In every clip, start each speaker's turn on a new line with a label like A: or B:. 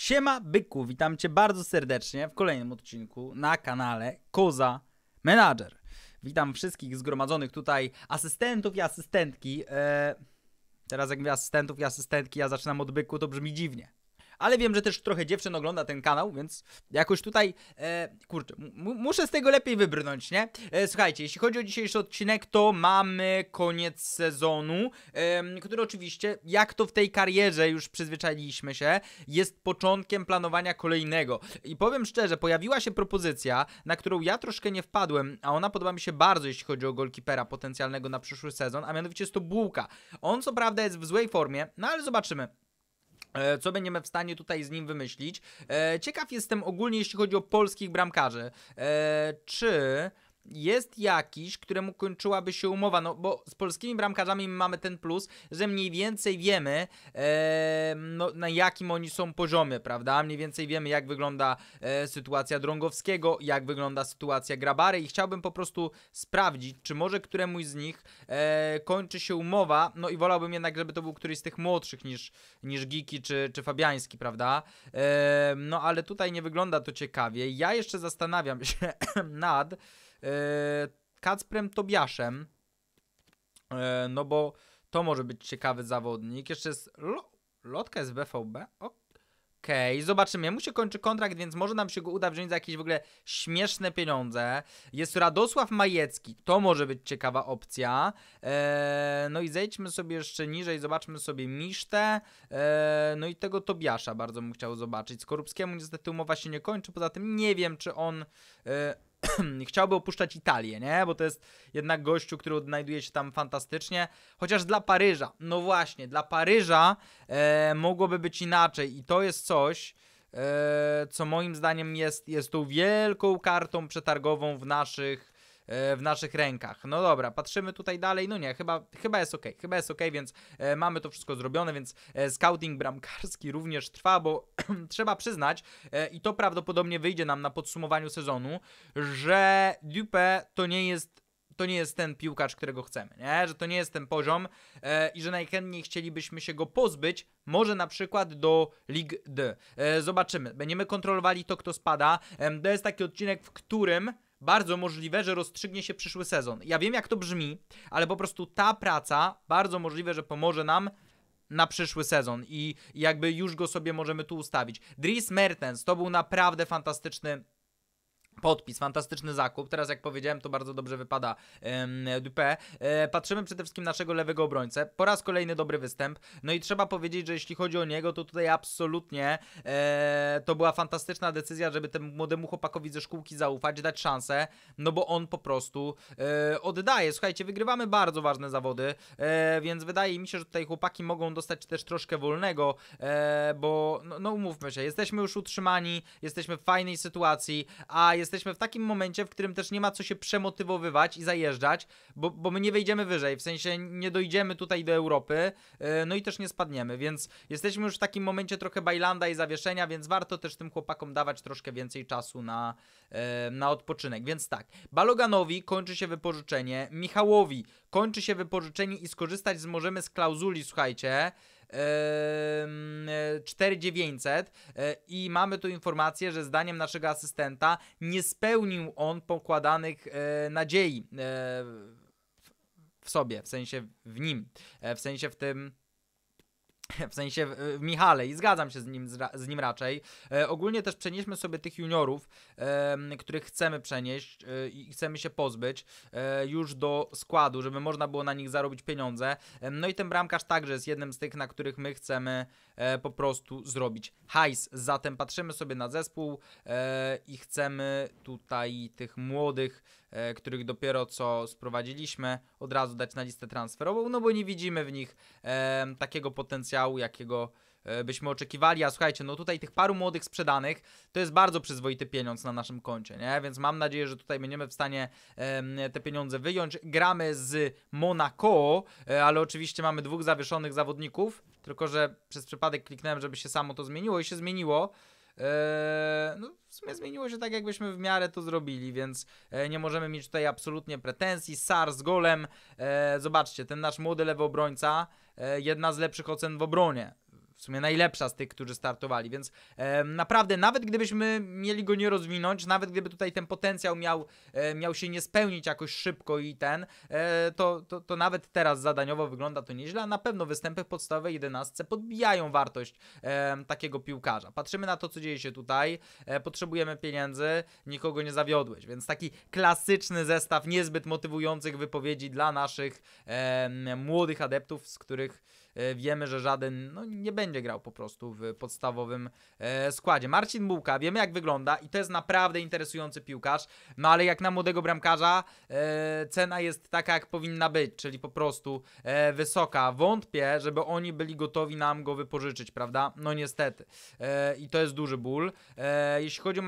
A: Siema byku, witam cię bardzo serdecznie w kolejnym odcinku na kanale Koza Manager. Witam wszystkich zgromadzonych tutaj asystentów i asystentki. Eee, teraz jak mówię asystentów i asystentki, ja zaczynam od byku, to brzmi dziwnie ale wiem, że też trochę dziewczyn ogląda ten kanał, więc jakoś tutaj, e, kurczę, muszę z tego lepiej wybrnąć, nie? E, słuchajcie, jeśli chodzi o dzisiejszy odcinek, to mamy koniec sezonu, e, który oczywiście, jak to w tej karierze już przyzwyczailiśmy się, jest początkiem planowania kolejnego. I powiem szczerze, pojawiła się propozycja, na którą ja troszkę nie wpadłem, a ona podoba mi się bardzo, jeśli chodzi o golkipera potencjalnego na przyszły sezon, a mianowicie jest to Bułka. On co prawda jest w złej formie, no ale zobaczymy. E, co będziemy w stanie tutaj z nim wymyślić. E, ciekaw jestem ogólnie, jeśli chodzi o polskich bramkarzy. E, czy jest jakiś, któremu kończyłaby się umowa, no bo z polskimi bramkarzami mamy ten plus, że mniej więcej wiemy e, no, na jakim oni są poziomie, prawda? Mniej więcej wiemy jak wygląda e, sytuacja Drągowskiego, jak wygląda sytuacja Grabary i chciałbym po prostu sprawdzić, czy może któremuś z nich e, kończy się umowa, no i wolałbym jednak, żeby to był któryś z tych młodszych niż, niż Giki czy, czy Fabiański, prawda? E, no ale tutaj nie wygląda to ciekawie. Ja jeszcze zastanawiam się nad E, Kacprem Tobiaszem, e, no bo to może być ciekawy zawodnik. Jeszcze jest Lotka jest w BVB? Okej, okay. zobaczymy. Jemu się kończy kontrakt, więc może nam się go uda wziąć za jakieś w ogóle śmieszne pieniądze. Jest Radosław Majecki, to może być ciekawa opcja. Eee, no i zejdźmy sobie jeszcze niżej, zobaczmy sobie Misztę. Eee, no i tego Tobiasza bardzo bym chciał zobaczyć. Skorupskiemu niestety umowa się nie kończy, poza tym nie wiem, czy on... Eee, chciałby opuszczać Italię, nie? Bo to jest jednak gościu, który odnajduje się tam fantastycznie. Chociaż dla Paryża, no właśnie, dla Paryża e, mogłoby być inaczej i to jest coś, e, co moim zdaniem jest, jest tą wielką kartą przetargową w naszych E, w naszych rękach. No dobra, patrzymy tutaj dalej, no nie, chyba, chyba jest ok, chyba jest ok, więc e, mamy to wszystko zrobione, więc e, scouting bramkarski również trwa, bo trzeba przyznać i to prawdopodobnie wyjdzie nam na podsumowaniu sezonu, że Dupé to nie jest to nie jest ten piłkarz, którego chcemy, nie? że to nie jest ten poziom e, i że najchętniej chcielibyśmy się go pozbyć, może na przykład do Lig D. E, zobaczymy, będziemy kontrolowali to, kto spada. E, to jest taki odcinek, w którym bardzo możliwe, że rozstrzygnie się przyszły sezon. Ja wiem, jak to brzmi, ale po prostu ta praca bardzo możliwe, że pomoże nam na przyszły sezon i jakby już go sobie możemy tu ustawić. Dries Mertens to był naprawdę fantastyczny Podpis, fantastyczny zakup. Teraz, jak powiedziałem, to bardzo dobrze wypada ym, Dupé. E, patrzymy przede wszystkim naszego lewego obrońcę. Po raz kolejny dobry występ. No i trzeba powiedzieć, że jeśli chodzi o niego, to tutaj absolutnie e, to była fantastyczna decyzja, żeby temu młodemu chłopakowi ze szkółki zaufać, dać szansę, no bo on po prostu e, oddaje. Słuchajcie, wygrywamy bardzo ważne zawody, więc wydaje mi się, że tutaj chłopaki mogą dostać też troszkę wolnego, bo no, no umówmy się, jesteśmy już utrzymani, jesteśmy w fajnej sytuacji, a jest jesteśmy w takim momencie, w którym też nie ma co się przemotywowywać i zajeżdżać, bo, bo my nie wejdziemy wyżej, w sensie nie dojdziemy tutaj do Europy, e, no i też nie spadniemy, więc jesteśmy już w takim momencie trochę bajlanda i zawieszenia, więc warto też tym chłopakom dawać troszkę więcej czasu na, e, na odpoczynek. Więc tak, Baloganowi kończy się wypożyczenie, Michałowi kończy się wypożyczenie i skorzystać z możemy z klauzuli, słuchajcie, 4900 e, i mamy tu informację, że zdaniem naszego asystenta nie spełnił on pokładanych e, nadziei e, w sobie, w sensie w nim, w sensie w tym W sensie w Michale i zgadzam się z nim, z nim raczej. E, ogólnie też przenieśmy sobie tych juniorów, e, których chcemy przenieść e, i chcemy się pozbyć e, już do składu, żeby można było na nich zarobić pieniądze. no i ten bramkarz także jest jednym z tych, na których my chcemy e, po prostu zrobić hajs. Zatem patrzymy sobie na zespół e, i chcemy tutaj tych młodych E, których dopiero co sprowadziliśmy, od razu dać na listę transferową, no bo nie widzimy w nich e, takiego potencjału, jakiego e, byśmy oczekiwali, a słuchajcie, no tutaj tych paru młodych sprzedanych, to jest bardzo przyzwoity pieniądz na naszym koncie, nie? Więc mam nadzieję, że tutaj będziemy w stanie e, te pieniądze wyjąć. Gramy z Monaco, e, ale oczywiście mamy dwóch zawieszonych zawodników, tylko że przez przypadek kliknąłem, żeby się samo to zmieniło i się zmieniło. Eee, no w sumie zmieniło się tak, jakbyśmy w miarę to zrobili, więc e, nie możemy mieć tutaj absolutnie pretensji. Sar z golem, e, zobaczcie, ten nasz młody lewy obrońca, e, jedna z lepszych ocen w obronie w sumie najlepsza z tych, którzy startowali, więc e, naprawdę nawet gdybyśmy mieli go nie rozwinąć, nawet gdyby tutaj ten potencjał miał, e, miał się nie spełnić jakoś szybko i ten, e, to, to, to, nawet teraz zadaniowo wygląda to nieźle, a na pewno występy w podstawowej jedenastce podbijają wartość takiego piłkarza. Patrzymy na to, co dzieje się tutaj, e, potrzebujemy pieniędzy, nikogo nie zawiodłeś, więc taki klasyczny zestaw niezbyt motywujących wypowiedzi dla naszych młodych adeptów, z których E, wiemy, że żaden no, nie będzie grał po prostu w podstawowym e, składzie. Marcin Bułka, wiemy jak wygląda i to jest naprawdę interesujący piłkarz, no ale jak na młodego bramkarza e, cena jest taka, jak powinna być, czyli po prostu wysoka. Wątpię, żeby oni byli gotowi nam go wypożyczyć, prawda? No niestety. I to jest duży ból. Jeśli chodzi o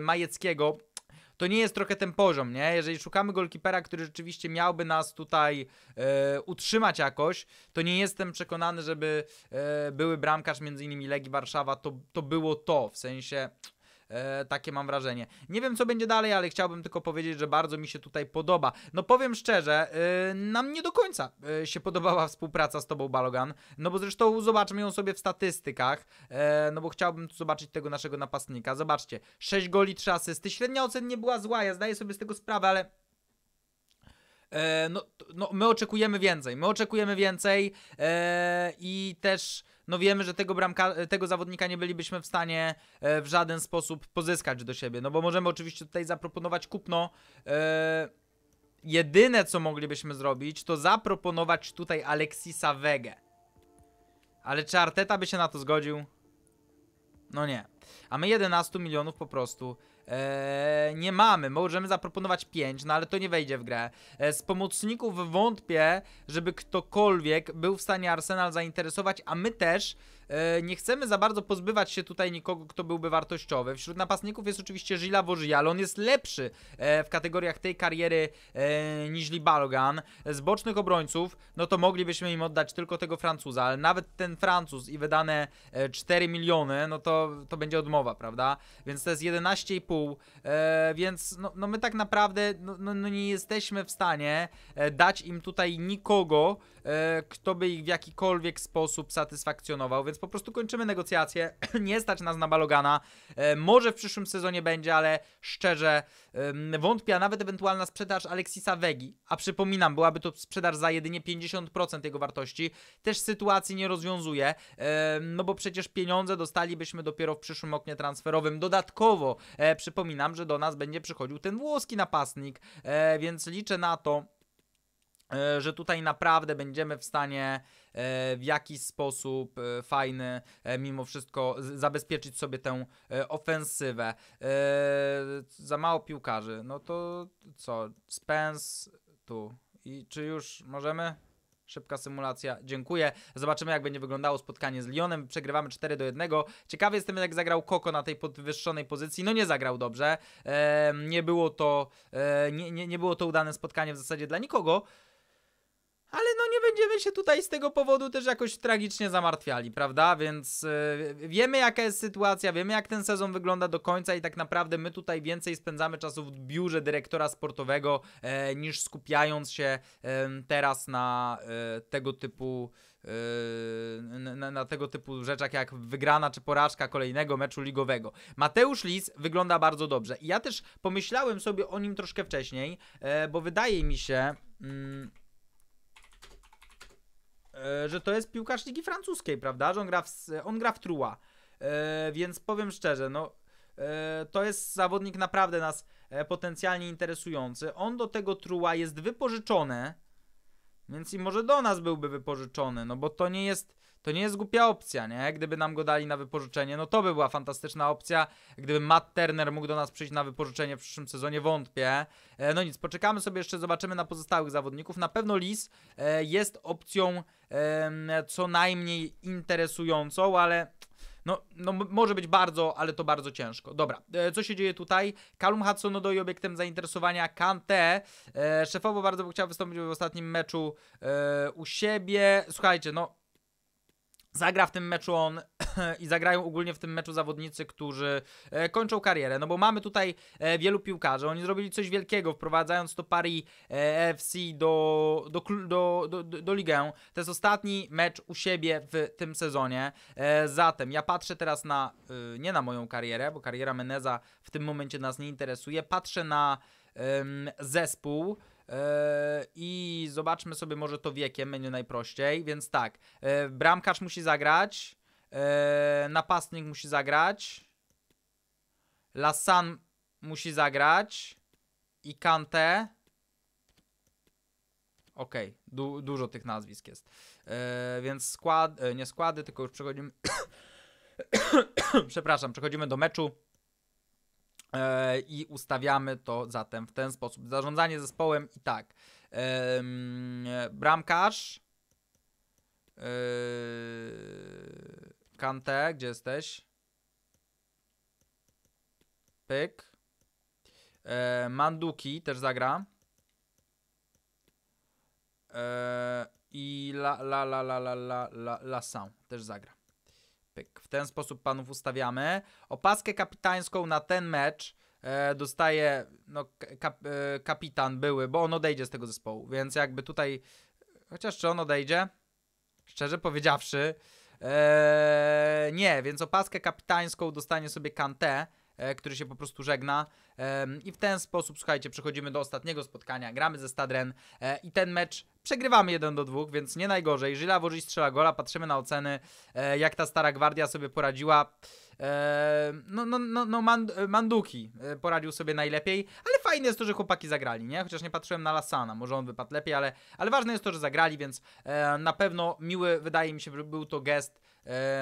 A: Majeckiego, to nie jest trochę ten poziom, nie? Jeżeli szukamy golkipera, który rzeczywiście miałby nas tutaj e, utrzymać jakoś, to nie jestem przekonany, żeby e, były bramkarz między innymi Legii Warszawa, to, to było to, w sensie E, takie mam wrażenie. Nie wiem, co będzie dalej, ale chciałbym tylko powiedzieć, że bardzo mi się tutaj podoba. No powiem szczerze, e, nam nie do końca e, się podobała współpraca z tobą, Balogan. No bo zresztą zobaczmy ją sobie w statystykach, e, no bo chciałbym tu zobaczyć tego naszego napastnika. Zobaczcie, 6 goli, 3 asysty. Średnia ocen nie była zła, ja zdaję sobie z tego sprawę, ale e, no, no, my oczekujemy więcej, my oczekujemy więcej e, i też no wiemy, że tego, bramka, tego zawodnika nie bylibyśmy w stanie e, w żaden sposób pozyskać do siebie. No bo możemy oczywiście tutaj zaproponować kupno. E, jedyne, co moglibyśmy zrobić, to zaproponować tutaj Aleksisa Wege. Ale czy Arteta by się na to zgodził? No nie. A my 11 milionów po prostu Eee, nie mamy, możemy zaproponować 5, no ale to nie wejdzie w grę. Eee, z pomocników wątpię, żeby ktokolwiek był w stanie Arsenal zainteresować, a my też E, nie chcemy za bardzo pozbywać się tutaj nikogo, kto byłby wartościowy. Wśród napastników jest oczywiście Gila Wojia, ale on jest lepszy e, w kategoriach tej kariery e, niż Balogan. Z bocznych obrońców, no to moglibyśmy im oddać tylko tego Francuza, ale nawet ten Francuz i wydane 4 miliony, no to, to będzie odmowa, prawda? Więc to jest 11,5, więc no, no, my tak naprawdę no, no, no nie jesteśmy w stanie dać im tutaj nikogo, E, kto by ich w jakikolwiek sposób satysfakcjonował, więc po prostu kończymy negocjacje. Nie stać nas na balogana. E, może w przyszłym sezonie będzie, ale szczerze wątpię, a nawet ewentualna sprzedaż Aleksisa Wegi, a przypominam, byłaby to sprzedaż za jedynie 50% jego wartości, też sytuacji nie rozwiązuje, no bo przecież pieniądze dostalibyśmy dopiero w przyszłym oknie transferowym. Dodatkowo e, przypominam, że do nas będzie przychodził ten włoski napastnik, więc liczę na to, E, że tutaj naprawdę będziemy w stanie e, w jakiś sposób e, fajny mimo wszystko zabezpieczyć sobie tę ofensywę. Za mało piłkarzy. No to co? Spence tu. I czy już możemy? Szybka symulacja. Dziękuję. Zobaczymy, jak będzie wyglądało spotkanie z Lyonem. Przegrywamy 4 do 1. Ciekawy jestem, jak zagrał Koko na tej podwyższonej pozycji. No nie zagrał dobrze. nie, było to, nie, nie, nie było to udane spotkanie w zasadzie dla nikogo ale no nie będziemy się tutaj z tego powodu też jakoś tragicznie zamartwiali, prawda? Więc yy, wiemy jaka jest sytuacja, wiemy jak ten sezon wygląda do końca i tak naprawdę my tutaj więcej spędzamy czasu w biurze dyrektora sportowego e, niż skupiając się e, teraz na e, tego typu e, na, tego typu rzeczach jak wygrana czy porażka kolejnego meczu ligowego. Mateusz Lis wygląda bardzo dobrze i ja też pomyślałem sobie o nim troszkę wcześniej, e, bo wydaje mi się... Mm, E, że to jest piłkarz ligi francuskiej, prawda? Że on gra w, on gra w Trua. E, więc powiem szczerze, no e, to jest zawodnik naprawdę nas potencjalnie interesujący. On do tego Trua jest wypożyczony, więc i może do nas byłby wypożyczony, no bo to nie jest to nie jest głupia opcja, nie? Gdyby nam go dali na wypożyczenie, no to by była fantastyczna opcja. Gdyby Matt Turner mógł do nas przyjść na wypożyczenie w przyszłym sezonie, wątpię. E, no nic, poczekamy sobie jeszcze, zobaczymy na pozostałych zawodników. Na pewno Lis e, jest opcją e, co najmniej interesującą, ale no, no może być bardzo, ale to bardzo ciężko. Dobra, e, co się dzieje tutaj? Kalum Hudson-Odoi obiektem zainteresowania Kante. E, szefowo bardzo by chciał wystąpić w ostatnim meczu e, u siebie. Słuchajcie, no Zagra w tym meczu on i zagrają ogólnie w tym meczu zawodnicy, którzy e, kończą karierę. No bo mamy tutaj e, wielu piłkarzy. Oni zrobili coś wielkiego, wprowadzając to Paris e, FC do, do, do, do, do ligę. To jest ostatni mecz u siebie w tym sezonie. Zatem ja patrzę teraz na, nie na moją karierę, bo kariera Meneza w tym momencie nas nie interesuje. Patrzę na zespół. E, I zobaczmy sobie może to wiekiem, będzie najprościej. Więc tak, e, bramkarz musi zagrać, e, napastnik musi zagrać, Lassan musi zagrać i Kante. Okej, okay. du dużo tych nazwisk jest. więc skład, nie składy, tylko już przechodzimy. Przepraszam, przechodzimy do meczu. E, I ustawiamy to zatem w ten sposób. Zarządzanie zespołem i tak. Bramkarz. E, Kante, gdzie jesteś? Pyk. E, Manduki też zagra. I la la la la la la la, la też zagra. Pyk. W ten sposób panów ustawiamy. Opaskę kapitańską na ten mecz e, dostaje no, kap, e, kapitan były, bo on odejdzie z tego zespołu, więc jakby tutaj, chociaż czy on odejdzie? Szczerze powiedziawszy, e, nie, więc opaskę kapitańską dostanie sobie Kante, E, który się po prostu żegna. I w ten sposób, słuchajcie, przechodzimy do ostatniego spotkania. Gramy ze Stadren e, i ten mecz przegrywamy 1 do 2, więc nie najgorzej. Żyla włożyć strzela gola, patrzymy na oceny, e, jak ta stara gwardia sobie poradziła. No, no, no, no Manduki poradził sobie najlepiej, ale fajne jest to, że chłopaki zagrali, nie? Chociaż nie patrzyłem na Lasana, może on wypadł lepiej, ale, ale ważne jest to, że zagrali, więc na pewno miły, wydaje mi się, był to gest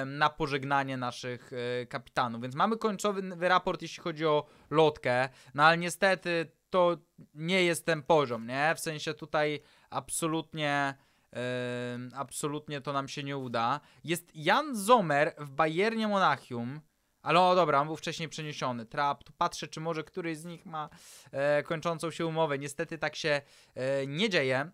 A: na pożegnanie naszych e, kapitanów. Więc mamy końcowy raport, jeśli chodzi o lotkę, no ale niestety to nie jest ten poziom, nie? W sensie tutaj absolutnie. absolutnie to nam się nie uda. Jest Jan Zomer w Bayernie Monachium. Ale o dobra, on był wcześniej przeniesiony. Trap, tu patrzę, czy może któryś z nich ma e, kończącą się umowę. Niestety tak się e, nie dzieje.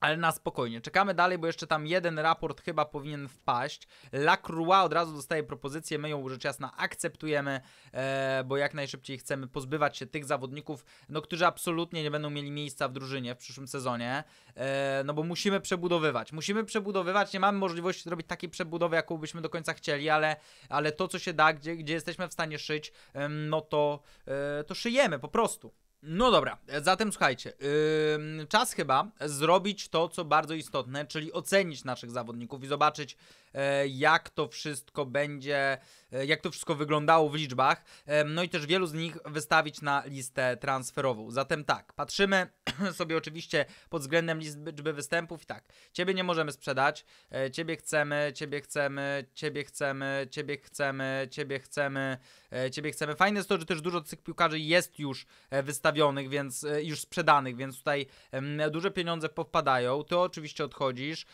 A: Ale na spokojnie, czekamy dalej, bo jeszcze tam jeden raport chyba powinien wpaść. La Croix od razu dostaje propozycję, my ją rzecz jasna akceptujemy, e, bo jak najszybciej chcemy pozbywać się tych zawodników, no, którzy absolutnie nie będą mieli miejsca w drużynie w przyszłym sezonie, e, no bo musimy przebudowywać. Musimy przebudowywać, nie mamy możliwości zrobić takiej przebudowy, jaką byśmy do końca chcieli, ale, ale to, co się da, gdzie, gdzie jesteśmy w stanie szyć, e, no to, e, to szyjemy po prostu. No dobra, zatem słuchajcie, yy, czas chyba zrobić to, co bardzo istotne, czyli ocenić naszych zawodników i zobaczyć, E, jak to wszystko będzie, e, jak to wszystko wyglądało w liczbach, e, no i też wielu z nich wystawić na listę transferową. Zatem tak, patrzymy sobie oczywiście pod względem liczby występów i tak, ciebie nie możemy sprzedać, ciebie chcemy, ciebie chcemy, ciebie chcemy, ciebie chcemy, ciebie chcemy, ciebie chcemy. Fajne jest to, że też dużo tych piłkarzy jest już wystawionych, więc już sprzedanych, więc tutaj duże pieniądze powpadają. Ty oczywiście odchodzisz,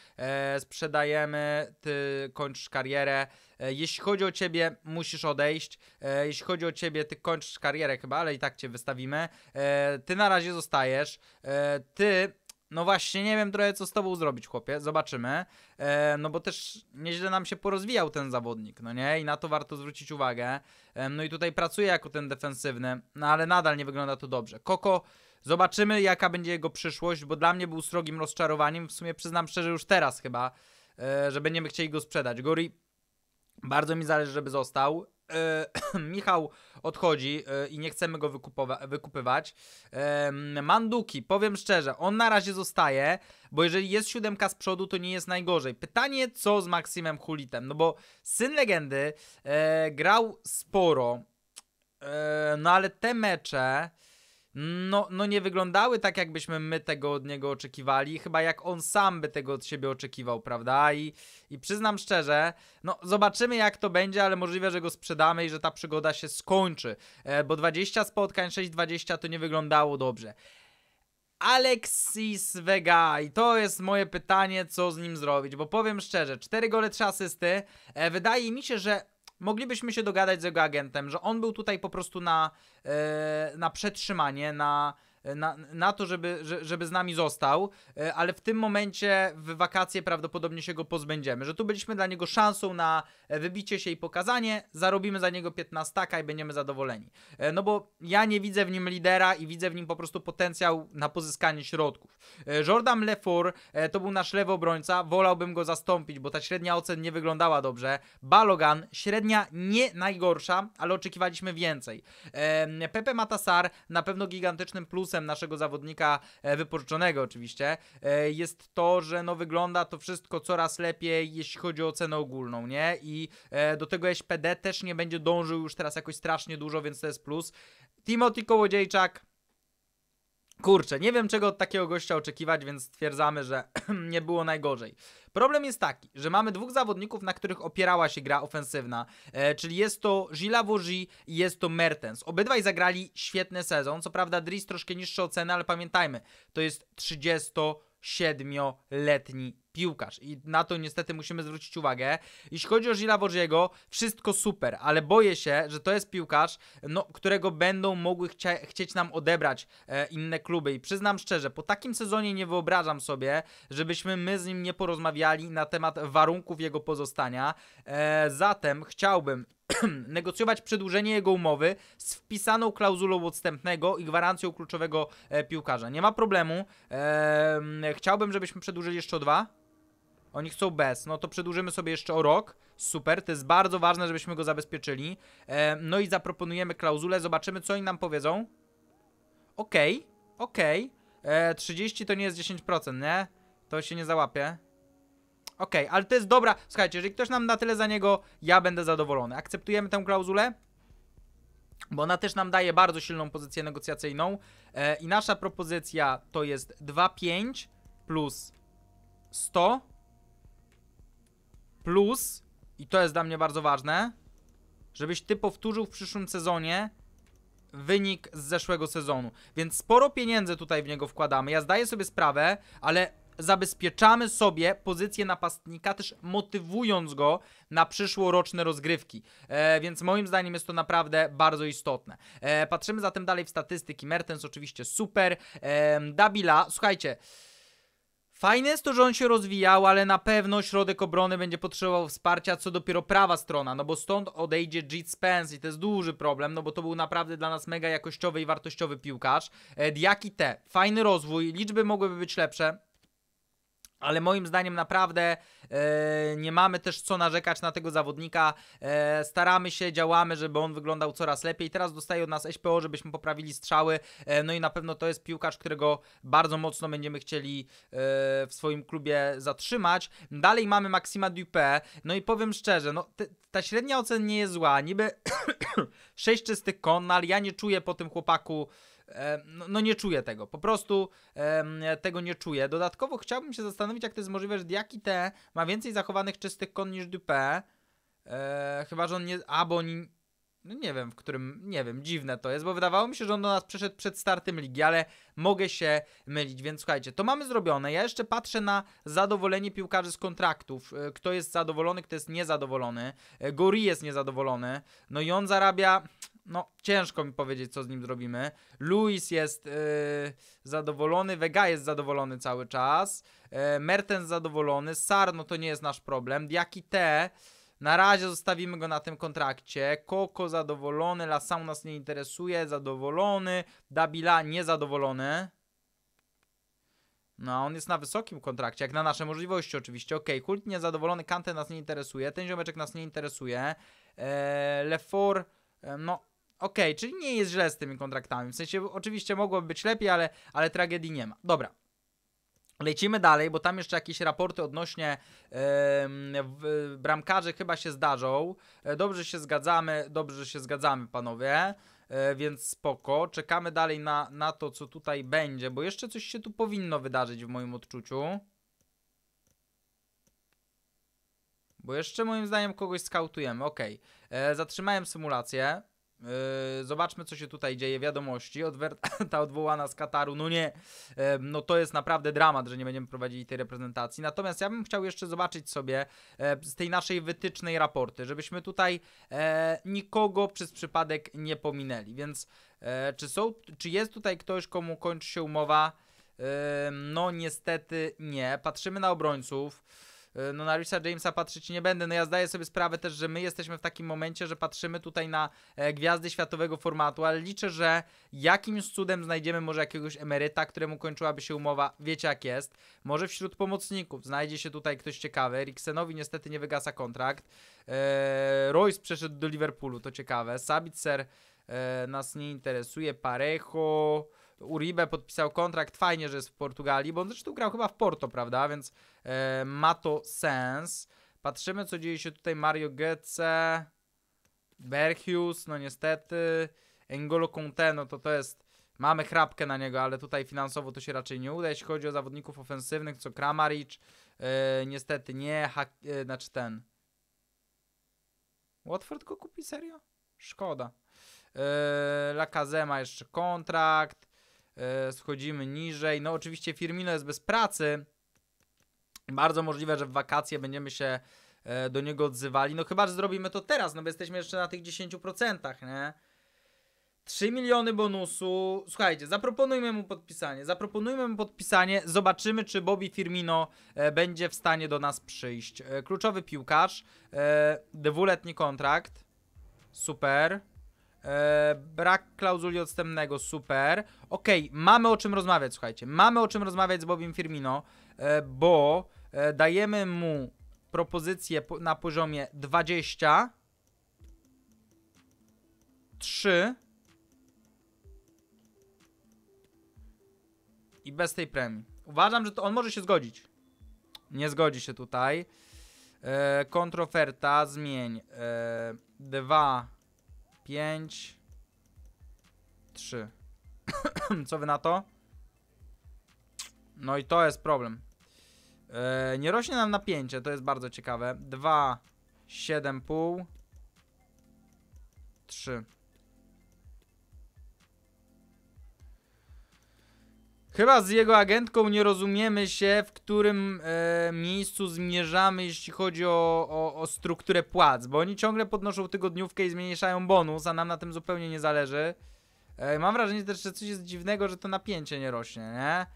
A: sprzedajemy, ty kończysz karierę. E, jeśli chodzi o ciebie, musisz odejść. E, jeśli chodzi o ciebie, ty kończysz karierę chyba, ale i tak cię wystawimy. E, ty na razie zostajesz. Ty no właśnie, nie wiem trochę co z tobą zrobić, chłopie. Zobaczymy. E, no bo też nieźle nam się porozwijał ten zawodnik, no nie? I na to warto zwrócić uwagę. E, no i tutaj pracuje jako ten defensywny, no ale nadal nie wygląda to dobrze. Koko, zobaczymy jaka będzie jego przyszłość, bo dla mnie był srogim rozczarowaniem. W sumie przyznam szczerze już teraz chyba. E, że będziemy chcieli go sprzedać. Gori, bardzo mi zależy, żeby został. E, Michał odchodzi e, i nie chcemy go wykupywać. Manduki, powiem szczerze, on na razie zostaje, bo jeżeli jest siódemka z przodu, to nie jest najgorzej. Pytanie, co z Maksimem Hulitem? No bo syn legendy grał sporo, no ale te mecze no, no nie wyglądały tak, jakbyśmy my tego od niego oczekiwali, chyba jak on sam by tego od siebie oczekiwał, prawda? I, i przyznam szczerze, no zobaczymy jak to będzie, ale możliwe, że go sprzedamy i że ta przygoda się skończy, e, bo 20 spotkań, 6-20 to nie wyglądało dobrze. Alexis Vega i to jest moje pytanie, co z nim zrobić, bo powiem szczerze, 4 gole, 3 asysty, e, wydaje mi się, że moglibyśmy się dogadać z jego agentem, że on był tutaj po prostu na, e, na przetrzymanie, na E, na, na to, żeby, żeby z nami został, e, ale w tym momencie w wakacje prawdopodobnie się go pozbędziemy, że tu byliśmy dla niego szansą na e, wybicie się i pokazanie, zarobimy za niego 15 i będziemy zadowoleni. No bo ja nie widzę w nim lidera i widzę w nim po prostu potencjał na pozyskanie środków. Jordan Lefur to był nasz lewy obrońca, wolałbym go zastąpić, bo ta średnia ocen nie wyglądała dobrze. Balogan, średnia nie najgorsza, ale oczekiwaliśmy więcej. Pepe Matasar na pewno gigantycznym plusem plusem naszego zawodnika e, wypożyczonego oczywiście, e, jest to, że no wygląda to wszystko coraz lepiej, jeśli chodzi o cenę ogólną, nie? I e, do tego SPD też nie będzie dążył już teraz jakoś strasznie dużo, więc to jest plus. Timothy Kołodziejczak Kurczę, nie wiem czego od takiego gościa oczekiwać, więc stwierdzamy, że nie było najgorzej. Problem jest taki, że mamy dwóch zawodników, na których opierała się gra ofensywna, e, czyli jest to Gilles Vogi i jest to Mertens. Obydwaj zagrali świetny sezon, co prawda Dries troszkę niższe oceny, ale pamiętajmy, to jest 30 siedmioletni piłkarz i na to niestety musimy zwrócić uwagę. Jeśli chodzi o Gila Borgiego, wszystko super, ale boję się, że to jest piłkarz, no, którego będą mogły chcia- chcieć nam odebrać e, inne kluby i przyznam szczerze, po takim sezonie nie wyobrażam sobie, żebyśmy my z nim nie porozmawiali na temat warunków jego pozostania. E, zatem chciałbym negocjować przedłużenie jego umowy z wpisaną klauzulą odstępnego i gwarancją kluczowego e, piłkarza. Nie ma problemu. E, chciałbym, żebyśmy przedłużyli jeszcze o dwa. Oni chcą bez, no to przedłużymy sobie jeszcze o rok. Super, to jest bardzo ważne, żebyśmy go zabezpieczyli. E, no i zaproponujemy klauzulę, zobaczymy co oni nam powiedzą. Okej, okay, okej. Okay. E, 30 to nie jest 10%, nie? To się nie załapie. Okej, okay, ale to jest dobra. Słuchajcie, jeżeli ktoś nam na tyle za niego, ja będę zadowolony. Akceptujemy tę klauzulę? Bo ona też nam daje bardzo silną pozycję negocjacyjną. E, I nasza propozycja to jest 2,5 plus 100 Plus, i to jest dla mnie bardzo ważne, żebyś ty powtórzył w przyszłym sezonie wynik z zeszłego sezonu. Więc sporo pieniędzy tutaj w niego wkładamy. Ja zdaję sobie sprawę, ale zabezpieczamy sobie pozycję napastnika, też motywując go na przyszłoroczne rozgrywki. E, więc moim zdaniem jest to naprawdę bardzo istotne. E, patrzymy zatem dalej w statystyki. Mertens oczywiście super. E, Dabila, słuchajcie. Fajne jest to, że on się rozwijał, ale na pewno środek obrony będzie potrzebował wsparcia, co dopiero prawa strona, no bo stąd odejdzie Jit Spence i to jest duży problem, no bo to był naprawdę dla nas mega jakościowy i wartościowy piłkarz. E, Diaki T, fajny rozwój, liczby mogłyby być lepsze, ale moim zdaniem naprawdę e, nie mamy też co narzekać na tego zawodnika. E, staramy się, działamy, żeby on wyglądał coraz lepiej. Teraz dostaje od nas SPO, żebyśmy poprawili strzały. E, no i na pewno to jest piłkarz, którego bardzo mocno będziemy chcieli e, w swoim klubie zatrzymać. Dalej mamy Maxima Dupé. No i powiem szczerze, no, te, ta średnia ocena nie jest zła. Niby 6 czystych kon, no, ale ja nie czuję po tym chłopaku no, no, nie czuję tego, po prostu tego nie czuję. Dodatkowo chciałbym się zastanowić, jak to jest możliwe, że Diaki T ma więcej zachowanych czystych kon niż Dupé, e, chyba, że on nie, albo no nie wiem, w którym, nie wiem, dziwne to jest, bo wydawało mi się, że on do nas przyszedł przed startem ligi, ale mogę się mylić, więc słuchajcie, to mamy zrobione. Ja jeszcze patrzę na zadowolenie piłkarzy z kontraktów. E, kto jest zadowolony, kto jest niezadowolony. E, Gori jest niezadowolony, no i on zarabia, no ciężko mi powiedzieć, co z nim zrobimy. Luis jest yy, zadowolony, Vega jest zadowolony cały czas, yy, Mertens zadowolony, Sar no to nie jest nasz problem, Diaki T na razie zostawimy go na tym kontrakcie. Koko zadowolony, Lasau nas nie interesuje, zadowolony, Dabila niezadowolony. No, on jest na wysokim kontrakcie, jak na nasze możliwości oczywiście. Okej, okay, Kult niezadowolony, Kante nas nie interesuje, ten ziomeczek nas nie interesuje. Eee, Lefort, e, no Okej, okay, czyli nie jest źle z tymi kontraktami. W sensie oczywiście mogłoby być lepiej, ale, ale tragedii nie ma. Dobra, Lecimy dalej, bo tam jeszcze jakieś raporty odnośnie yy, bramkarzy chyba się zdarzą. E, dobrze się zgadzamy, dobrze się zgadzamy, panowie. Yy, więc spoko. Czekamy dalej na, na to, co tutaj będzie, bo jeszcze coś się tu powinno wydarzyć w moim odczuciu. Bo jeszcze moim zdaniem kogoś skautujemy. Ok. E, zatrzymałem symulację. Yy, zobaczmy, co się tutaj dzieje. Wiadomości. Odwer- ta odwołana z Kataru. No nie, no to jest naprawdę dramat, że nie będziemy prowadzili tej reprezentacji. Natomiast ja bym chciał jeszcze zobaczyć sobie z tej naszej wytycznej raporty, żebyśmy tutaj e, nikogo przez przypadek nie pominęli. Więc e, czy, są, czy jest tutaj ktoś, komu kończy się umowa? no niestety nie. Patrzymy na obrońców. E, no na Richarda Jamesa patrzeć nie będę. No ja zdaję sobie sprawę też, że my jesteśmy w takim momencie, że patrzymy tutaj na e, gwiazdy światowego formatu, ale liczę, że jakimś cudem znajdziemy może jakiegoś emeryta, któremu kończyłaby się umowa, wiecie jak jest. Może wśród pomocników znajdzie się tutaj ktoś ciekawy. Riksenowi niestety nie wygasa kontrakt. Eee, Royce przeszedł do Liverpoolu, to ciekawe. Sabitzer eee, nas nie interesuje. Parejo... Uribe podpisał kontrakt, fajnie, że jest w Portugalii, bo on zresztą grał chyba w Porto, prawda? Więc e, ma to sens. Patrzymy, co dzieje się tutaj Mario Goetze, Berchius, no niestety, Engolo Conte, no to to jest... Mamy chrapkę na niego, ale tutaj finansowo to się raczej nie uda. Jeśli chodzi o zawodników ofensywnych, co Kramaric, e, niestety nie, ha, e, znaczy ten... Watford go kupi, serio? Szkoda. Yy, e, Lakazema jeszcze kontrakt. E, schodzimy niżej. No oczywiście Firmino jest bez pracy. Bardzo możliwe, że w wakacje będziemy się e, do niego odzywali. No chyba, że zrobimy to teraz, no bo jesteśmy jeszcze na tych 10%, nie? 3 miliony bonusu. Słuchajcie, zaproponujmy mu podpisanie. Zaproponujmy mu podpisanie. Zobaczymy, czy Bobby Firmino e, będzie w stanie do nas przyjść. Kluczowy piłkarz. Dwuletni kontrakt. Super. E, brak klauzuli odstępnego, super. Okej, okay, mamy o czym rozmawiać, słuchajcie. Mamy o czym rozmawiać z Bobim Firmino, e, bo e, dajemy mu propozycję na poziomie 20, 3 i bez tej premii. Uważam, że to on może się zgodzić. Nie zgodzi się tutaj. E, kontroferta, zmień. E, dwa 5, 3. Co wy na to? No i to jest problem. Yy, nie rośnie nam napięcie, to jest bardzo ciekawe. 2, 7,5, 3. Chyba z jego agentką nie rozumiemy się, w którym e, miejscu zmierzamy, jeśli chodzi o, o, o, strukturę płac, bo oni ciągle podnoszą tygodniówkę i zmniejszają bonus, a nam na tym zupełnie nie zależy. E, mam wrażenie też, coś jest dziwnego, że to napięcie nie rośnie, nie?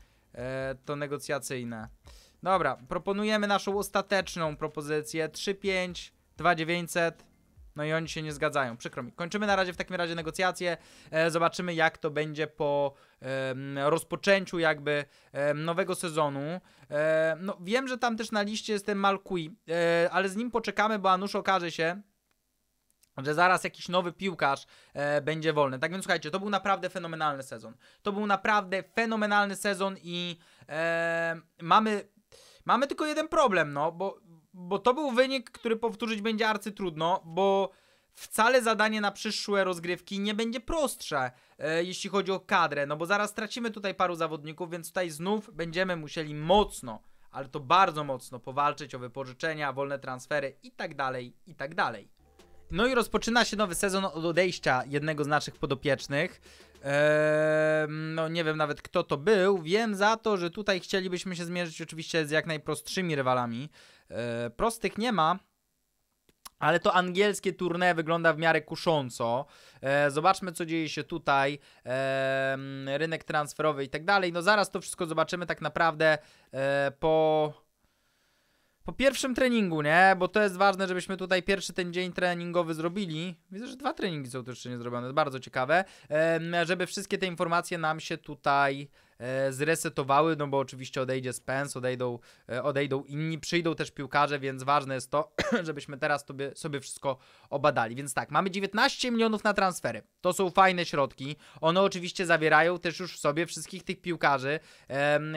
A: E, to negocjacyjne. Dobra, proponujemy naszą ostateczną propozycję 3,5, 2,900. No i oni się nie zgadzają, przykro mi. Kończymy na razie w takim razie negocjacje, e, zobaczymy jak to będzie po rozpoczęciu jakby nowego sezonu. E, no wiem, że tam też na liście jest ten Malkui, e, ale z nim poczekamy, bo Anusz okaże się, że zaraz jakiś nowy piłkarz e, będzie wolny. Tak więc słuchajcie, to był naprawdę fenomenalny sezon. To był naprawdę fenomenalny sezon i e, mamy, mamy tylko jeden problem, no, bo bo to był wynik, który powtórzyć będzie arcy trudno, bo wcale zadanie na przyszłe rozgrywki nie będzie prostsze, e, jeśli chodzi o kadrę, no bo zaraz stracimy tutaj paru zawodników, więc tutaj znów będziemy musieli mocno, ale to bardzo mocno powalczyć o wypożyczenia, wolne transfery i tak dalej, i tak dalej. No i rozpoczyna się nowy sezon od odejścia jednego z naszych podopiecznych. Eee, no nie wiem nawet kto to był. Wiem za to, że tutaj chcielibyśmy się zmierzyć oczywiście z jak najprostszymi rywalami. E, prostych nie ma, ale to angielskie tournée wygląda w miarę kusząco. E, zobaczmy, co dzieje się tutaj. E, rynek transferowy i tak dalej. No zaraz to wszystko zobaczymy tak naprawdę e, po... Po pierwszym treningu, nie? Bo to jest ważne, żebyśmy tutaj pierwszy ten dzień treningowy zrobili. Widzę, że dwa treningi są tu jeszcze nie zrobione, bardzo ciekawe. E, żeby wszystkie te informacje nam się tutaj E, zresetowały, no bo oczywiście odejdzie Spence, odejdą, e, odejdą inni, przyjdą też piłkarze, więc ważne jest to, żebyśmy teraz sobie, sobie wszystko obadali. Więc tak, mamy 19 milionów na transfery. To są fajne środki. One oczywiście zawierają też już w sobie wszystkich tych piłkarzy,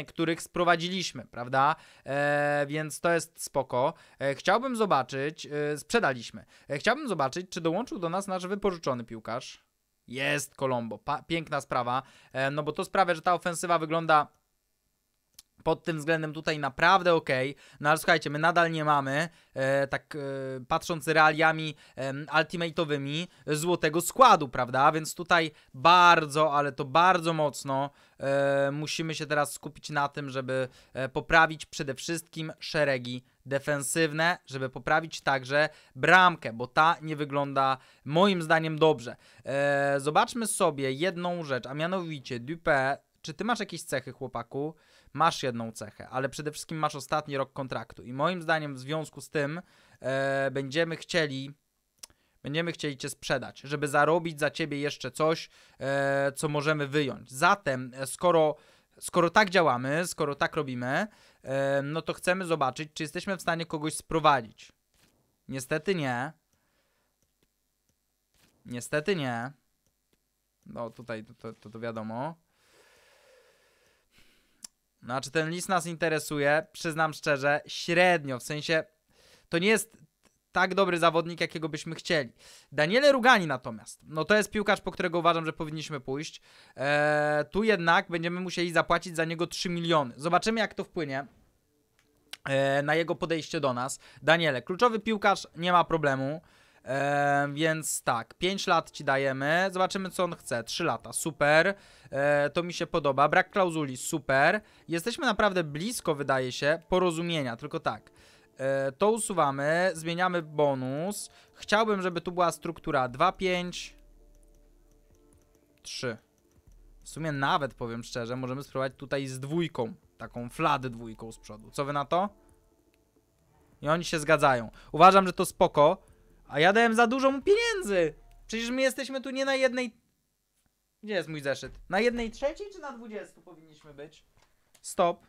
A: których sprowadziliśmy, prawda? E, więc to jest spoko. chciałbym zobaczyć, sprzedaliśmy. chciałbym zobaczyć, czy dołączył do nas nasz wypożyczony piłkarz. Jest Colombo. Pa piękna sprawa, e, no bo to sprawia, że ta ofensywa wygląda pod tym względem tutaj naprawdę ok, no ale słuchajcie, my nadal nie mamy, e, tak e, patrząc realiami e, ultimate'owymi, złotego składu, prawda? Więc tutaj bardzo, ale to bardzo mocno e, musimy się teraz skupić na tym, żeby e, poprawić przede wszystkim szeregi defensywne, żeby poprawić także bramkę, bo ta nie wygląda moim zdaniem dobrze. Eee, zobaczmy sobie jedną rzecz, a mianowicie Dupé, czy ty masz jakieś cechy chłopaku? Masz jedną cechę, ale przede wszystkim masz ostatni rok kontraktu i moim zdaniem w związku z tym eee, będziemy chcieli Będziemy chcieli Cię sprzedać, żeby zarobić za Ciebie jeszcze coś, e, co możemy wyjąć. Zatem, e, skoro, skoro tak działamy, skoro tak robimy, no to chcemy zobaczyć, czy jesteśmy w stanie kogoś sprowadzić. Niestety nie. Niestety nie. No tutaj to, to, to wiadomo. Znaczy ten list nas interesuje, przyznam szczerze, średnio, w sensie to nie jest tak dobry zawodnik, jakiego byśmy chcieli. Daniele Rugani natomiast, no to jest piłkarz, po którego uważam, że powinniśmy pójść. Eee, tu jednak będziemy musieli zapłacić za niego 3 miliony. Zobaczymy, jak to wpłynie eee, na jego podejście do nas. Daniele, kluczowy piłkarz, nie ma problemu. Eee, więc tak, 5 lat ci dajemy. Zobaczymy, co on chce. 3 lata, super. Eee, to mi się podoba. Brak klauzuli, super. Jesteśmy naprawdę blisko, wydaje się, porozumienia. Tylko tak, E, to usuwamy, zmieniamy bonus. Chciałbym, żeby tu była struktura 2, 5, 3. W sumie nawet, powiem szczerze, możemy spróbować tutaj z dwójką. Taką flady dwójką z przodu. Co wy na to? I oni się zgadzają. Uważam, że to spoko. A ja dałem za dużo mu pieniędzy. Przecież my jesteśmy tu nie na jednej... Gdzie jest mój zeszyt? Na jednej trzeciej czy na dwudziestu powinniśmy być? Stop.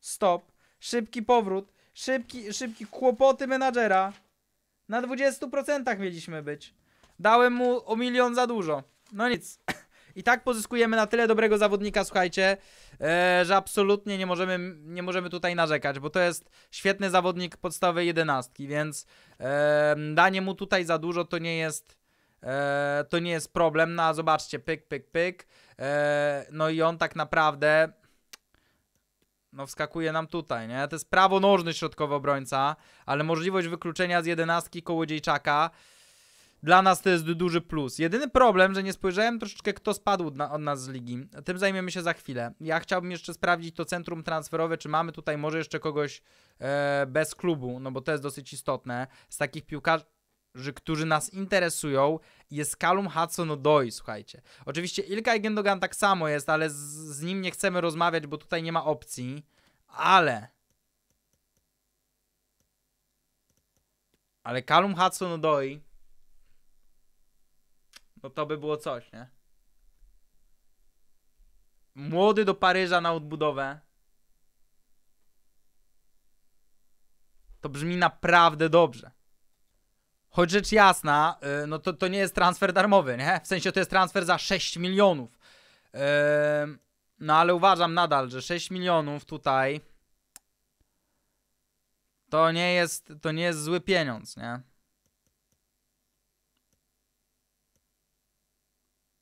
A: Stop. Szybki powrót. Szybki, szybki kłopoty menadżera. Na 20% mieliśmy być. Dałem mu o milion za dużo. No nic. I tak pozyskujemy na tyle dobrego zawodnika, słuchajcie, e, że absolutnie nie możemy, nie możemy tutaj narzekać, bo to jest świetny zawodnik podstawy jedenastki, więc e, danie mu tutaj za dużo to nie jest, e, to nie jest problem. No a zobaczcie, pyk, pyk, pyk. no i on tak naprawdę no wskakuje nam tutaj, nie? To jest prawonożny środkowy obrońca, ale możliwość wykluczenia z jedenastki Kołodziejczaka dla nas to jest duży plus. Jedyny problem, że nie spojrzałem troszeczkę kto spadł na, od nas z ligi. Tym zajmiemy się za chwilę. Ja chciałbym jeszcze sprawdzić to centrum transferowe, czy mamy tutaj może jeszcze kogoś e, bez klubu, no bo to jest dosyć istotne. Z takich piłkarzy że, którzy nas interesują, jest Kalum Hudson-Odoi, słuchajcie. Oczywiście Ilkay Gendogan tak samo jest, ale z, z nim nie chcemy rozmawiać, bo tutaj nie ma opcji. Ale... Ale Kalum Hudson-Odoi... No to by było coś, nie? Młody do Paryża na odbudowę. To brzmi naprawdę dobrze. Choć rzecz jasna, y, no to, to nie jest transfer darmowy, nie? W sensie to jest transfer za 6 milionów. No ale uważam nadal, że 6 milionów tutaj to nie jest, to nie jest zły pieniądz, nie?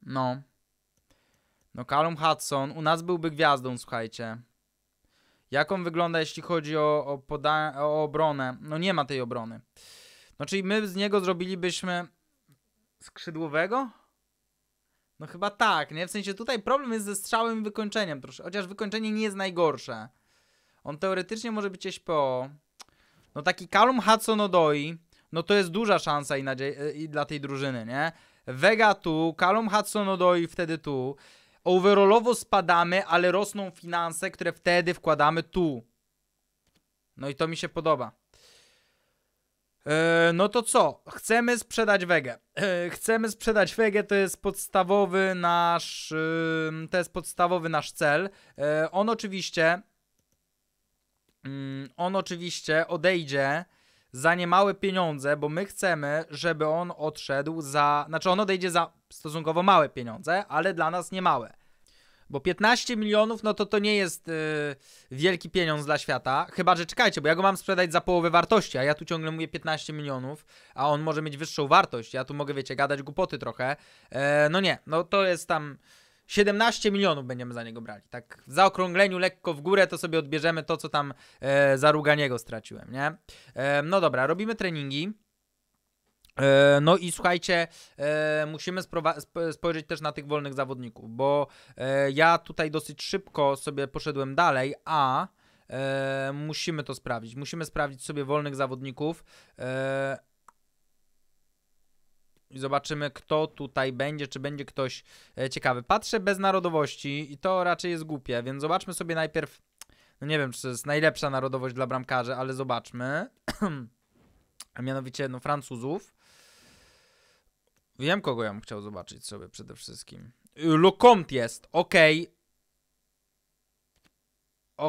A: No. No Callum Hudson u nas byłby gwiazdą, słuchajcie. Jak on wygląda, jeśli chodzi o, o, o obronę? No nie ma tej obrony. No czyli my z niego zrobilibyśmy skrzydłowego? No chyba tak, nie? W sensie tutaj problem jest ze strzałem i wykończeniem troszkę. Chociaż wykończenie nie jest najgorsze. On teoretycznie może być SPO. No taki Kalum Hudson-Odoi, no to jest duża szansa i, nadzieja, e, i dla tej drużyny, nie? Vega tu, Kalum Hudson-Odoi wtedy tu. Overallowo spadamy, ale rosną finanse, które wtedy wkładamy tu. No i to mi się podoba. E, no to co? Chcemy sprzedać Wege. E, chcemy sprzedać Wege, to jest podstawowy nasz, to jest podstawowy nasz cel. E, on oczywiście, mm, on oczywiście odejdzie za niemałe pieniądze, bo my chcemy, żeby on odszedł za, znaczy on odejdzie za stosunkowo małe pieniądze, ale dla nas niemałe. Bo 15 milionów, no to to nie jest yy, wielki pieniądz dla świata. Chyba, że czekajcie, bo ja go mam sprzedać za połowę wartości, a ja tu ciągle mówię 15 milionów, a on może mieć wyższą wartość. Ja tu mogę, wiecie, gadać głupoty trochę. E, no nie, no to jest tam 17 milionów będziemy za niego brali. Tak w zaokrągleniu lekko w górę to sobie odbierzemy to, co tam e, za Ruganiego straciłem, nie? E, no dobra, robimy treningi. E, no i słuchajcie, e, musimy spojrzeć też na tych wolnych zawodników, bo e, ja tutaj dosyć szybko sobie poszedłem dalej, a musimy to sprawdzić. Musimy sprawdzić sobie wolnych zawodników. I zobaczymy, kto tutaj będzie, czy będzie ktoś ciekawy. Patrzę bez narodowości i to raczej jest głupie, więc zobaczmy sobie najpierw. No nie wiem, czy to jest najlepsza narodowość dla bramkarzy, ale zobaczmy. A mianowicie, no, Francuzów. Wiem, kogo ja bym chciał zobaczyć sobie przede wszystkim. Lokont jest, okej. Okay.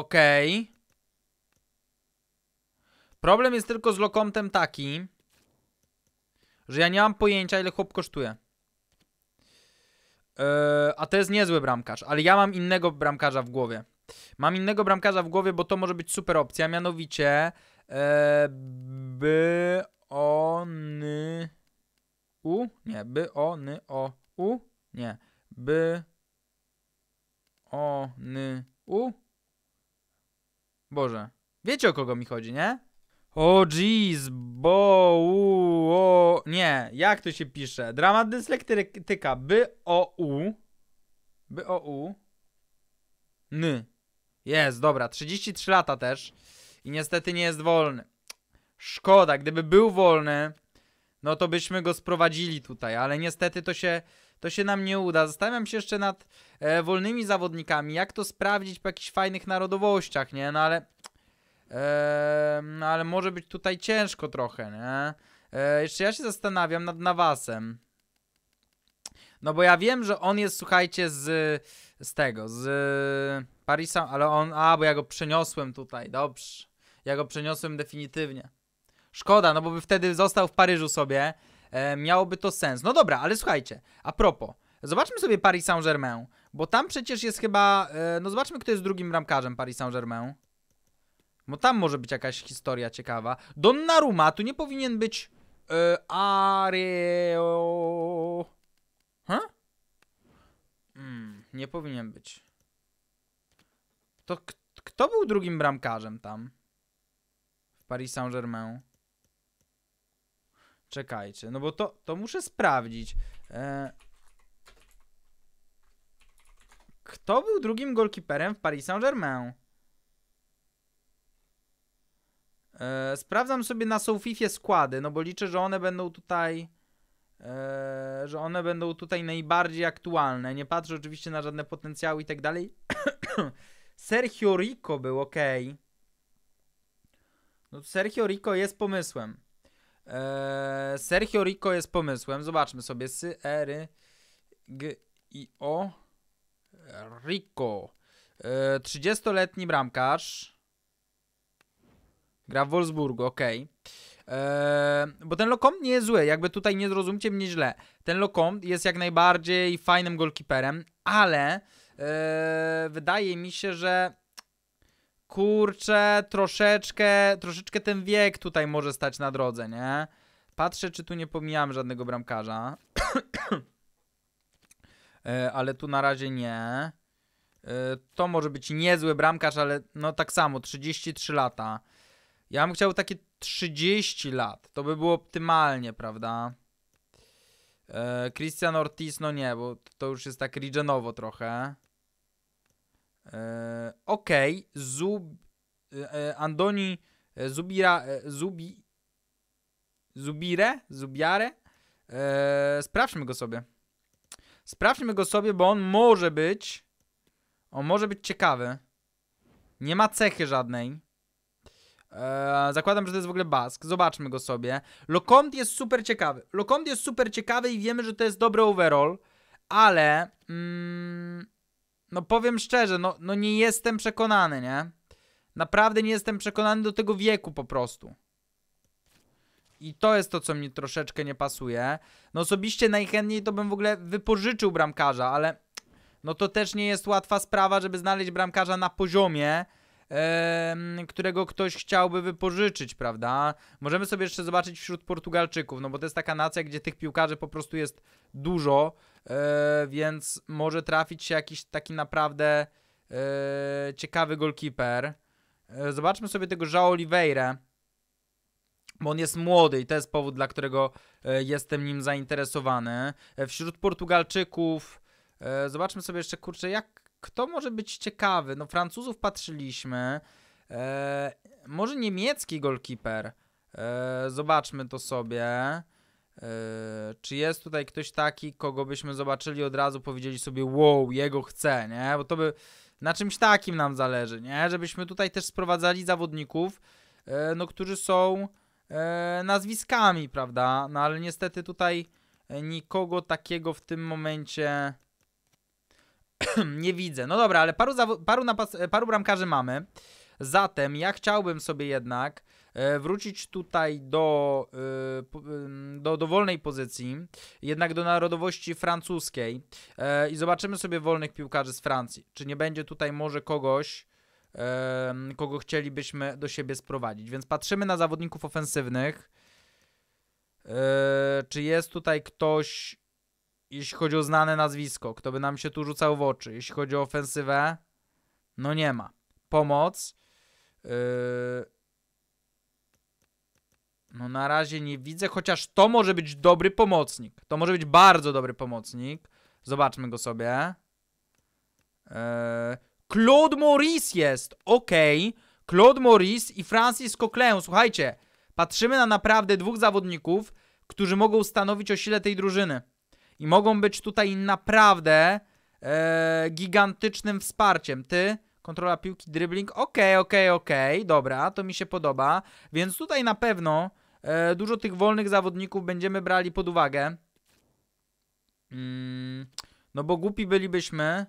A: Okej. Okay. Problem jest tylko z lokomtem taki, że ja nie mam pojęcia, ile chłop kosztuje. Yy, a to jest niezły bramkarz, ale ja mam innego bramkarza w głowie. Mam innego bramkarza w głowie, bo to może być super opcja, mianowicie yy, by on u, nie, by, o, ny, o, u, nie, by, o, ny, u. Boże, wiecie o kogo mi chodzi, nie? O, jeez, bo, u, o, nie, jak to się pisze? Dramat dyslektyka, by, o, u, by, o, u, ny. Jest, dobra, 33 lata też i niestety nie jest wolny. Szkoda, gdyby był wolny, no to byśmy go sprowadzili tutaj, ale niestety to się, to się nam nie uda. Zastanawiam się jeszcze nad e, wolnymi zawodnikami, jak to sprawdzić po jakichś fajnych narodowościach, nie? No ale, e, no ale może być tutaj ciężko trochę, nie? E, jeszcze ja się zastanawiam nad Nawasem. No bo ja wiem, że on jest, słuchajcie, z, z tego, z Parisa, ale on, a, bo ja go przeniosłem tutaj, dobrze. Ja go przeniosłem definitywnie. Szkoda, no bo by wtedy został w Paryżu sobie. E, miałoby to sens. No dobra, ale słuchajcie, a propos. Zobaczmy sobie Paris Saint-Germain, bo tam przecież jest chyba... E, no zobaczmy, kto jest drugim ramkarzem Paris Saint-Germain. Bo tam może być jakaś historia ciekawa. Donnarumma tu nie powinien być... E, Areo... Huh? Hmm, nie powinien być. To kto był drugim bramkarzem tam? W Paris Saint-Germain. Czekajcie, no bo to, to muszę sprawdzić. E... Kto był drugim golkiperem w Paris Saint-Germain? E... Sprawdzam sobie na Sofifie składy, no bo liczę, że one będą tutaj... E... Że one będą tutaj najbardziej aktualne. Nie patrzę oczywiście na żadne potencjały i tak dalej. Sergio Rico był ok. No Sergio Rico jest pomysłem. Eee, Sergio Rico jest pomysłem. Zobaczmy sobie. Sy, e, R g, i, o. Rico. 30-letni eee, bramkarz. Gra w Wolfsburgu, okej. Okay. Eee, bo ten Lokom nie jest zły, jakby tutaj nie zrozumcie mnie źle. Ten Lokom jest jak najbardziej fajnym golkiperem, ale eee, wydaje mi się, że kurczę, troszeczkę, troszeczkę ten wiek tutaj może stać na drodze, nie? Patrzę, czy tu nie pomijam żadnego bramkarza. E, ale tu na razie nie. E, to może być niezły bramkarz, ale no tak samo, 33 lata. Ja bym chciał takie 30 lat. To by było optymalnie, prawda? E, Christian Ortiz, no nie, bo to już jest tak regionowo trochę. E, okej, okay. Zub, e, Andoni e, Zubira, e, Zubi, Zubire, Zubiare. E, sprawdźmy go sobie. Sprawdźmy go sobie, bo on może być, on może być ciekawy. Nie ma cechy żadnej. Eee, zakładam, że to jest w ogóle Bask. Zobaczmy go sobie. Lokont jest super ciekawy. Lokont jest super ciekawy i wiemy, że to jest dobry overall, ale... Mm, no powiem szczerze, no, no nie jestem przekonany, nie? Naprawdę nie jestem przekonany do tego wieku po prostu. I to jest to, co mi troszeczkę nie pasuje. No osobiście najchętniej to bym w ogóle wypożyczył bramkarza, ale no to też nie jest łatwa sprawa, żeby znaleźć bramkarza na poziomie, którego ktoś chciałby wypożyczyć, prawda? Możemy sobie jeszcze zobaczyć wśród Portugalczyków, no bo to jest taka nacja, gdzie tych piłkarzy po prostu jest dużo, e, więc może trafić się jakiś taki naprawdę e, ciekawy golkiper. E, zobaczmy sobie tego João Oliveira, bo on jest młody i to jest powód, dla którego jestem nim zainteresowany. Wśród Portugalczyków, zobaczmy sobie jeszcze, kurczę, jak kto może być ciekawy? No, Francuzów patrzyliśmy. E, może niemiecki goalkeeper. E, zobaczmy to sobie. E, czy jest tutaj ktoś taki, kogo byśmy zobaczyli od razu, powiedzieli sobie, wow, jego chcę, nie? Bo to by na czymś takim nam zależy, nie? Żebyśmy tutaj też sprowadzali zawodników, e, no, którzy są e, nazwiskami, prawda? No ale niestety tutaj e, nikogo takiego w tym momencie nie widzę. No dobra, ale paru, paru, paru bramkarzy mamy. Zatem ja chciałbym sobie jednak e, wrócić tutaj do, e, do, dowolnej wolnej pozycji, jednak do narodowości francuskiej e, i zobaczymy sobie wolnych piłkarzy z Francji. Czy nie będzie tutaj może kogoś, kogo chcielibyśmy do siebie sprowadzić. Więc patrzymy na zawodników ofensywnych. Czy jest tutaj ktoś jeśli chodzi o znane nazwisko, kto by nam się tu rzucał w oczy. Jeśli chodzi o ofensywę, no nie ma. Pomoc. Yy... No na razie nie widzę, chociaż to może być dobry pomocnik. To może być bardzo dobry pomocnik. Zobaczmy go sobie. Yy... Claude Maurice jest. ok. Claude Maurice i Francis Coquelin. Słuchajcie, patrzymy na naprawdę dwóch zawodników, którzy mogą stanowić o sile tej drużyny i mogą być tutaj naprawdę e, gigantycznym wsparciem. Ty, kontrola piłki, dribbling, okej, okay, okej, okay, okej, okay. dobra, to mi się podoba. Więc tutaj na pewno e, dużo tych wolnych zawodników będziemy brali pod uwagę. Mm, no bo głupi bylibyśmy,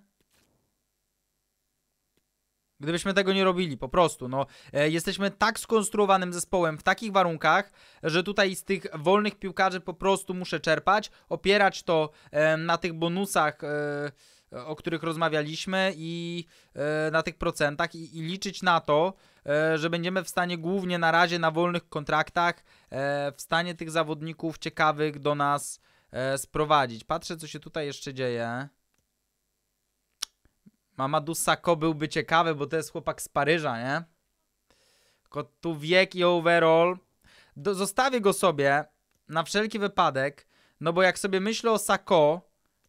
A: Gdybyśmy tego nie robili, po prostu. No, e, jesteśmy tak skonstruowanym zespołem w takich warunkach, że tutaj z tych wolnych piłkarzy po prostu muszę czerpać, opierać to e, na tych bonusach e, o których rozmawialiśmy i e, na tych procentach i, i liczyć na to, e, że będziemy w stanie głównie na razie na wolnych kontraktach e, w stanie tych zawodników ciekawych do nas sprowadzić. Patrzę, co się tutaj jeszcze dzieje. Mamadou Sako byłby ciekawy, bo to jest chłopak z Paryża, nie? Tylko tu wiek i overall. Do, zostawię go sobie na wszelki wypadek, no bo jak sobie myślę o Sako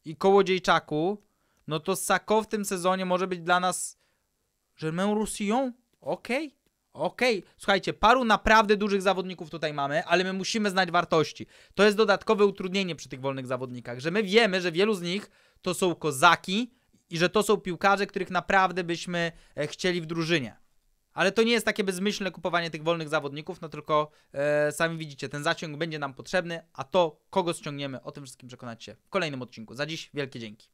A: i Kołodziejczaku, no to Sako w tym sezonie może być dla nas Germain Roussillon. Okej. Okay. Okej, okay. słuchajcie, paru naprawdę dużych zawodników tutaj mamy, ale my musimy znać wartości. To jest dodatkowe utrudnienie przy tych wolnych zawodnikach, że my wiemy, że wielu z nich to są kozaki, i że to są piłkarze, których naprawdę byśmy e, chcieli w drużynie. Ale to nie jest takie bezmyślne kupowanie tych wolnych zawodników, no tylko e, sami widzicie, ten zaciąg będzie nam potrzebny, a to kogo ściągniemy, o tym wszystkim przekonacie się w kolejnym odcinku. Za dziś wielkie dzięki.